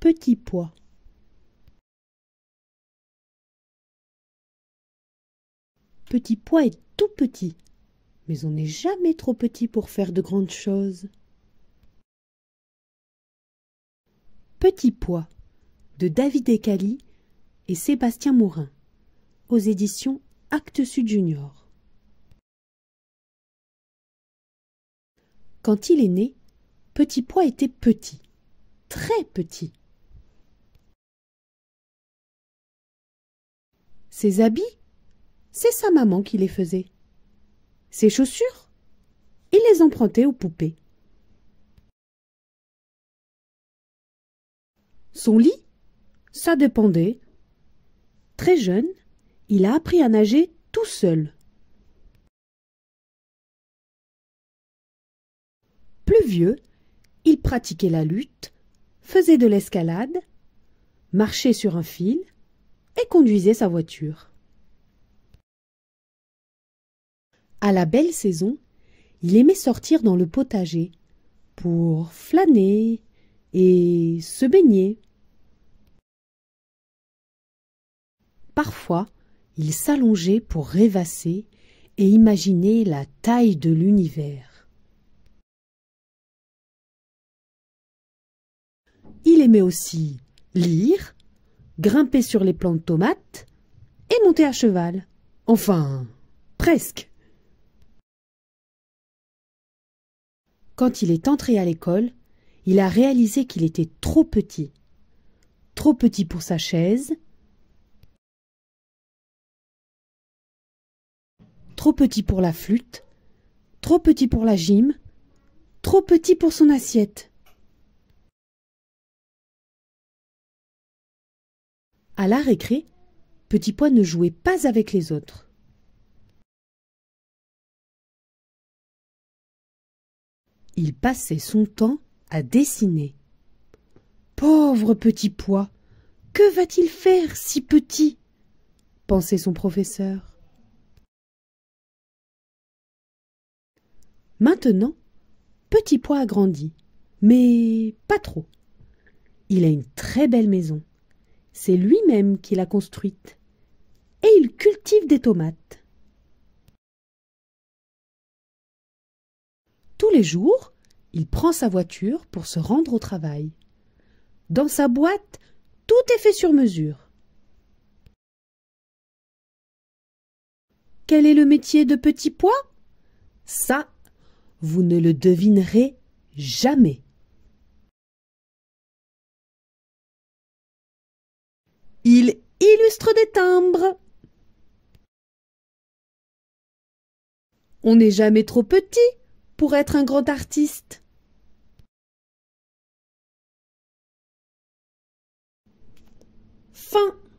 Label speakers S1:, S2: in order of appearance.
S1: Petit pois
S2: Petit pois est tout petit, mais on n'est jamais trop petit pour faire de grandes choses. Petit pois de David Eccali et Sébastien Mourin aux éditions Actes Sud Junior. Quand il est né, Petit Pois était petit, très petit. Ses habits C'est sa maman qui les faisait. Ses chaussures Il les empruntait aux poupées. Son lit Ça dépendait. Très jeune, il a appris à nager tout seul. Plus vieux, il pratiquait la lutte, faisait de l'escalade, marchait sur un fil, conduisait sa voiture. À la belle saison, il aimait sortir dans le potager pour flâner et se baigner. Parfois, il s'allongeait pour rêvasser et imaginer la taille de l'univers. Il aimait aussi lire grimper sur les plants de tomates et monter à cheval. Enfin, presque. Quand il est entré à l'école, il a réalisé qu'il était trop petit. Trop petit pour sa chaise, trop petit pour la flûte, trop petit pour la gym, trop petit pour son assiette. À la récré,
S1: Petit Pois ne jouait pas avec les autres.
S2: Il passait son temps à dessiner. Pauvre Petit Pois, que va-t-il faire si petit pensait son professeur. Maintenant, Petit Pois a grandi, mais pas trop. Il a une très belle maison. C'est lui-même qui l'a construite. Et il cultive des tomates. Tous les jours, il prend sa voiture pour se rendre au travail. Dans sa boîte, tout est fait sur mesure. Quel est le métier de petit pois Ça, vous ne le devinerez jamais.
S1: Il illustre des timbres. On n'est jamais trop petit pour être un grand artiste. Fin.